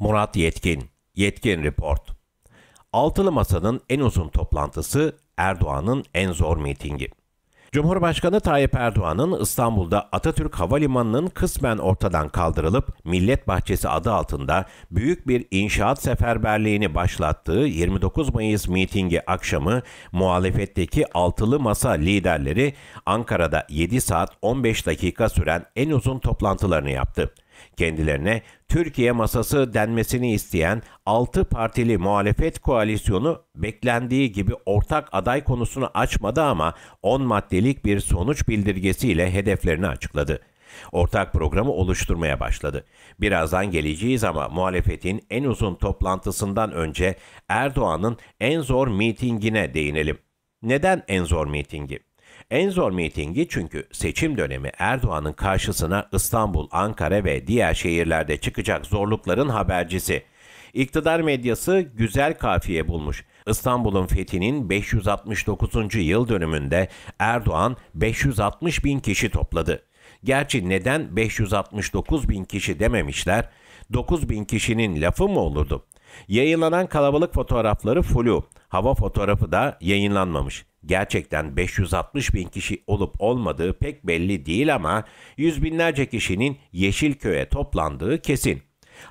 Murat Yetkin, Yetkin Report. Altılı Masa'nın en uzun toplantısı Erdoğan'ın en zor mitingi. Cumhurbaşkanı Tayyip Erdoğan'ın İstanbul'da Atatürk Havalimanı'nın kısmen ortadan kaldırılıp Millet Bahçesi adı altında büyük bir inşaat seferberliğini başlattığı 29 Mayıs mitingi akşamı muhalefetteki altılı masa liderleri Ankara'da 7 saat 15 dakika süren en uzun toplantılarını yaptı. Kendilerine Türkiye masası denmesini isteyen 6 partili muhalefet koalisyonu beklendiği gibi ortak aday konusunu açmadı ama 10 maddelik bir sonuç bildirgesiyle hedeflerini açıkladı. Ortak programı oluşturmaya başladı. Birazdan geleceğiz ama muhalefetin en uzun toplantısından önce Erdoğan'ın en zor mitingine değinelim. Neden en zor mitingi? En zor mitingi çünkü seçim dönemi Erdoğan'ın karşısına İstanbul, Ankara ve diğer şehirlerde çıkacak zorlukların habercisi. İktidar medyası güzel kafiye bulmuş. İstanbul'un fethinin 569. yıl dönümünde Erdoğan 560 bin kişi topladı. Gerçi neden 569 bin kişi dememişler? 9 bin kişinin lafı mı olurdu? Yayınlanan kalabalık fotoğrafları flu, hava fotoğrafı da yayınlanmamış. Gerçekten 560 bin kişi olup olmadığı pek belli değil ama yüz binlerce kişinin Yeşilköy'e toplandığı kesin.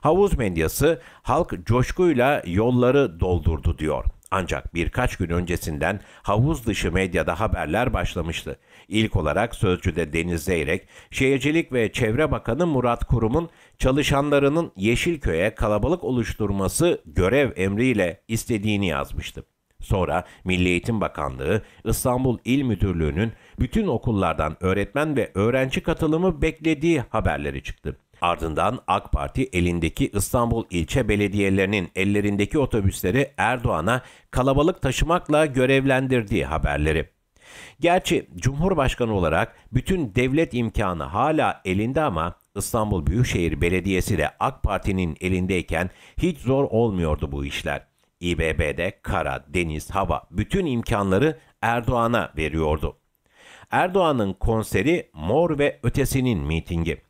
Havuz medyası halk coşkuyla yolları doldurdu diyor. Ancak birkaç gün öncesinden havuz dışı medyada haberler başlamıştı. İlk olarak Sözcü'de Deniz Zeyrek, Şehircilik ve Çevre Bakanı Murat Kurum'un çalışanlarının Yeşilköy'e kalabalık oluşturması görev emriyle istediğini yazmıştı. Sonra Milli Eğitim Bakanlığı, İstanbul İl Müdürlüğü'nün bütün okullardan öğretmen ve öğrenci katılımı beklediği haberleri çıktı. Ardından AK Parti elindeki İstanbul ilçe belediyelerinin ellerindeki otobüsleri Erdoğan'a kalabalık taşımakla görevlendirdiği haberleri. Gerçi Cumhurbaşkanı olarak bütün devlet imkanı hala elinde ama İstanbul Büyükşehir Belediyesi de AK Parti'nin elindeyken hiç zor olmuyordu bu işler. İBB'de kara, deniz, hava bütün imkanları Erdoğan'a veriyordu. Erdoğan'ın konseri Mor ve Ötesi'nin mitingi.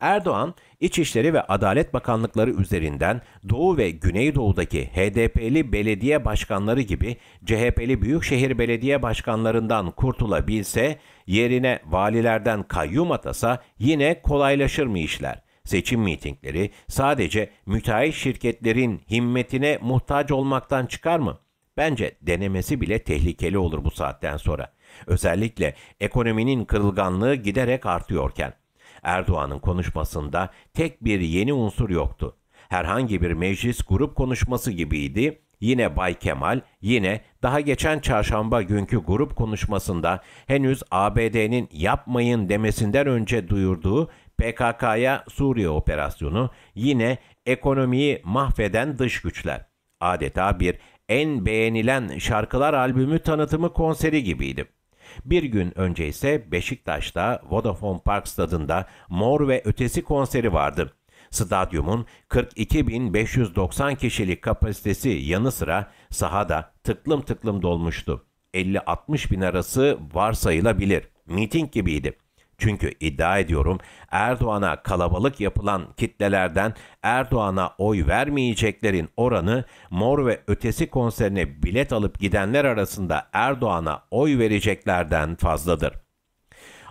Erdoğan, İçişleri ve Adalet Bakanlıkları üzerinden Doğu ve Güneydoğu'daki HDP'li belediye başkanları gibi CHP'li büyükşehir belediye başkanlarından kurtulabilse, yerine valilerden kayyum atasa yine kolaylaşır mı işler? Seçim mitingleri sadece müteahhit şirketlerin himmetine muhtaç olmaktan çıkar mı? Bence denemesi bile tehlikeli olur bu saatten sonra. Özellikle ekonominin kırılganlığı giderek artıyorken. Erdoğan'ın konuşmasında tek bir yeni unsur yoktu. Herhangi bir meclis grup konuşması gibiydi. Yine Bay Kemal, yine daha geçen çarşamba günkü grup konuşmasında henüz ABD'nin yapmayın demesinden önce duyurduğu PKK'ya Suriye operasyonu, yine ekonomiyi mahveden dış güçler. Adeta bir en beğenilen şarkılar albümü tanıtımı konseri gibiydi. Bir gün önce ise Beşiktaş'ta Vodafone Park stadında Mor ve Ötesi konseri vardı. Stadyumun 42.590 kişilik kapasitesi yanı sıra sahada tıklım tıklım dolmuştu. 50-60 bin arası varsayılabilir. Miting gibiydi. Çünkü iddia ediyorum Erdoğan'a kalabalık yapılan kitlelerden Erdoğan'a oy vermeyeceklerin oranı Mor ve Ötesi konserine bilet alıp gidenler arasında Erdoğan'a oy vereceklerden fazladır.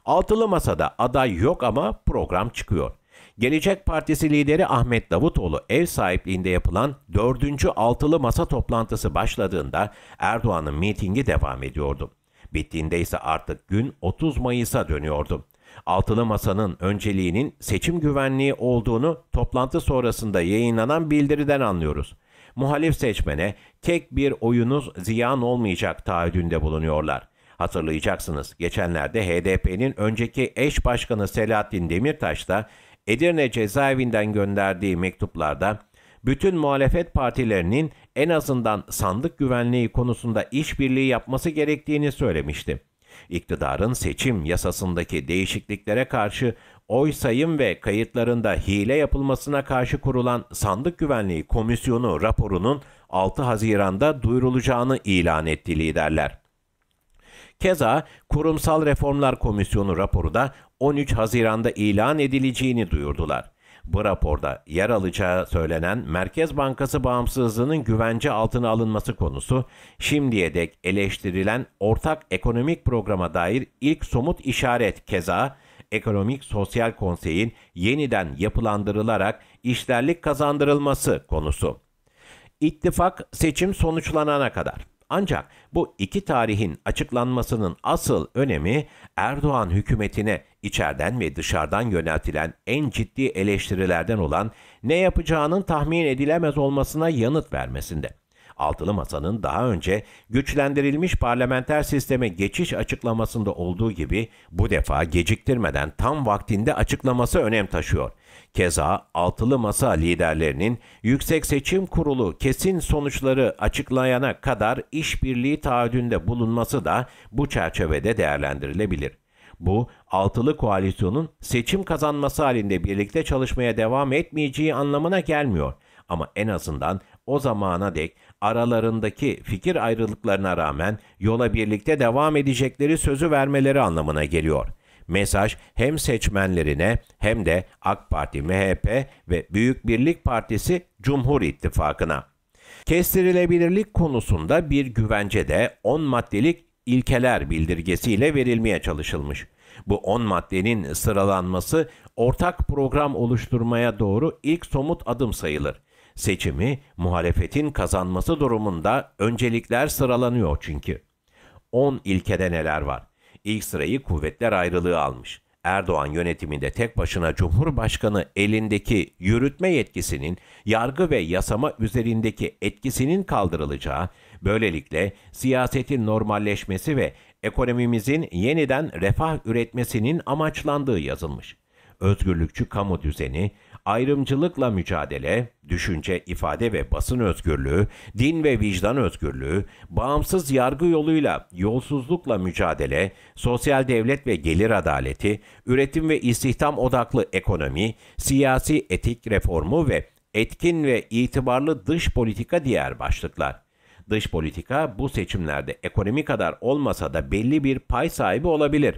Altılı masada aday yok ama program çıkıyor. Gelecek Partisi lideri Ahmet Davutoğlu ev sahipliğinde yapılan 4. altılı masa toplantısı başladığında Erdoğan'ın mitingi devam ediyordu. Bittiğinde ise artık gün 30 Mayıs'a dönüyordu. Altılı Masa'nın önceliğinin seçim güvenliği olduğunu toplantı sonrasında yayınlanan bildiriden anlıyoruz. Muhalif seçmene tek bir oyunuz ziyan olmayacak taahhüdünde bulunuyorlar. Hatırlayacaksınız geçenlerde HDP'nin önceki eş başkanı Selahattin Demirtaş da Edirne cezaevinden gönderdiği mektuplarda bütün muhalefet partilerinin en azından sandık güvenliği konusunda işbirliği yapması gerektiğini söylemişti. İktidarın seçim yasasındaki değişikliklere karşı oy sayım ve kayıtlarında hile yapılmasına karşı kurulan Sandık Güvenliği Komisyonu raporunun 6 Haziran'da duyurulacağını ilan etti liderler. Keza Kurumsal Reformlar Komisyonu raporu da 13 Haziran'da ilan edileceğini duyurdular. Bu raporda yer alacağı söylenen Merkez Bankası bağımsızlığının güvence altına alınması konusu şimdiye dek eleştirilen ortak ekonomik programa dair ilk somut işaret keza Ekonomik Sosyal Konsey'in yeniden yapılandırılarak işlerlik kazandırılması konusu. İttifak seçim sonuçlanana kadar. Ancak bu iki tarihin açıklanmasının asıl önemi Erdoğan hükümetine İçeriden ve dışarıdan yöneltilen en ciddi eleştirilerden olan ne yapacağının tahmin edilemez olmasına yanıt vermesinde. Altılı Masa'nın daha önce güçlendirilmiş parlamenter sisteme geçiş açıklamasında olduğu gibi bu defa geciktirmeden tam vaktinde açıklaması önem taşıyor. Keza Altılı Masa liderlerinin Yüksek Seçim Kurulu kesin sonuçları açıklayana kadar işbirliği taahhüdünde bulunması da bu çerçevede değerlendirilebilir. Bu, altılı koalisyonun seçim kazanması halinde birlikte çalışmaya devam etmeyeceği anlamına gelmiyor. Ama en azından o zamana dek aralarındaki fikir ayrılıklarına rağmen yola birlikte devam edecekleri sözü vermeleri anlamına geliyor. Mesaj hem seçmenlerine hem de AK Parti, MHP ve Büyük Birlik Partisi Cumhur İttifakı'na. Kestirilebilirlik konusunda bir güvence de 10 maddelik ilkeler bildirgesiyle verilmeye çalışılmış. Bu 10 maddenin sıralanması ortak program oluşturmaya doğru ilk somut adım sayılır. Seçimi muhalefetin kazanması durumunda öncelikler sıralanıyor çünkü. 10 ilkede neler var? İlk sırayı kuvvetler ayrılığı almış. Erdoğan yönetiminde tek başına Cumhurbaşkanı elindeki yürütme yetkisinin yargı ve yasama üzerindeki etkisinin kaldırılacağı Böylelikle siyasetin normalleşmesi ve ekonomimizin yeniden refah üretmesinin amaçlandığı yazılmış. Özgürlükçü kamu düzeni, ayrımcılıkla mücadele, düşünce, ifade ve basın özgürlüğü, din ve vicdan özgürlüğü, bağımsız yargı yoluyla yolsuzlukla mücadele, sosyal devlet ve gelir adaleti, üretim ve istihdam odaklı ekonomi, siyasi etik reformu ve etkin ve itibarlı dış politika diğer başlıklar. Dış politika bu seçimlerde ekonomi kadar olmasa da belli bir pay sahibi olabilir.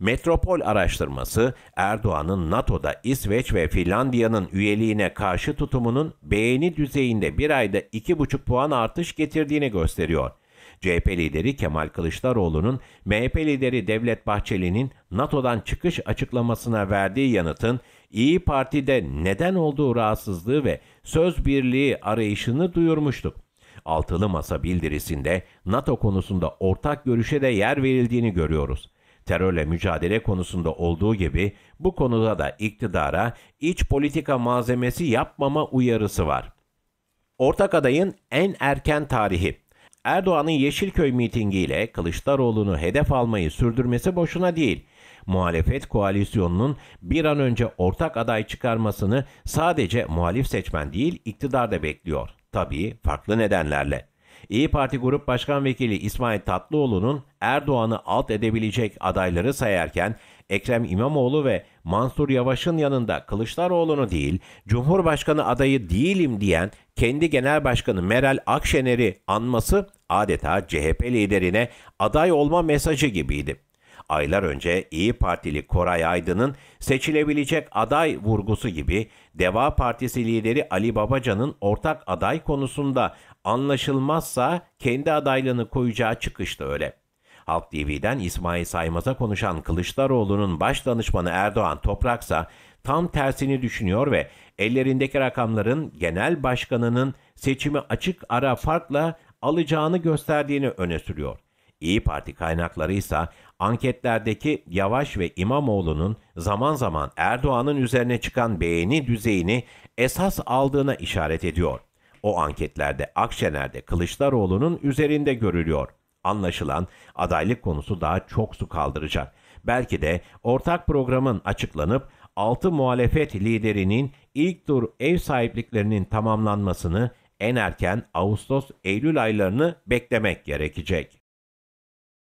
Metropol araştırması Erdoğan'ın NATO'da İsveç ve Finlandiya'nın üyeliğine karşı tutumunun beğeni düzeyinde bir ayda 2,5 puan artış getirdiğini gösteriyor. CHP lideri Kemal Kılıçdaroğlu'nun MHP lideri Devlet Bahçeli'nin NATO'dan çıkış açıklamasına verdiği yanıtın İyi Parti'de neden olduğu rahatsızlığı ve söz birliği arayışını duyurmuştuk. Altılı Masa bildirisinde NATO konusunda ortak görüşe de yer verildiğini görüyoruz. Terörle mücadele konusunda olduğu gibi bu konuda da iktidara iç politika malzemesi yapmama uyarısı var. Ortak adayın en erken tarihi Erdoğan'ın Yeşilköy mitingiyle Kılıçdaroğlu'nu hedef almayı sürdürmesi boşuna değil. Muhalefet koalisyonunun bir an önce ortak aday çıkarmasını sadece muhalif seçmen değil iktidar da bekliyor. Tabii farklı nedenlerle. İyi Parti Grup Başkan Vekili İsmail Tatlıoğlu'nun Erdoğan'ı alt edebilecek adayları sayarken Ekrem İmamoğlu ve Mansur Yavaş'ın yanında Kılıçdaroğlu'nu değil, Cumhurbaşkanı adayı değilim diyen kendi genel başkanı Meral Akşener'i anması adeta CHP liderine aday olma mesajı gibiydi aylar önce İyi Partili Koray Aydın'ın seçilebilecek aday vurgusu gibi Deva Partisi lideri Ali Babacan'ın ortak aday konusunda anlaşılmazsa kendi adaylığını koyacağı çıkıştı öyle. Halk TV'den İsmail Saymaz'a konuşan Kılıçdaroğlu'nun baş danışmanı Erdoğan Topraksa tam tersini düşünüyor ve ellerindeki rakamların genel başkanının seçimi açık ara farkla alacağını gösterdiğini öne sürüyor. İyi Parti kaynakları ise anketlerdeki Yavaş ve İmamoğlu'nun zaman zaman Erdoğan'ın üzerine çıkan beğeni düzeyini esas aldığına işaret ediyor. O anketlerde Akşener'de Kılıçdaroğlu'nun üzerinde görülüyor. Anlaşılan adaylık konusu daha çok su kaldıracak. Belki de ortak programın açıklanıp 6 muhalefet liderinin ilk tur ev sahipliklerinin tamamlanmasını en erken Ağustos-Eylül aylarını beklemek gerekecek.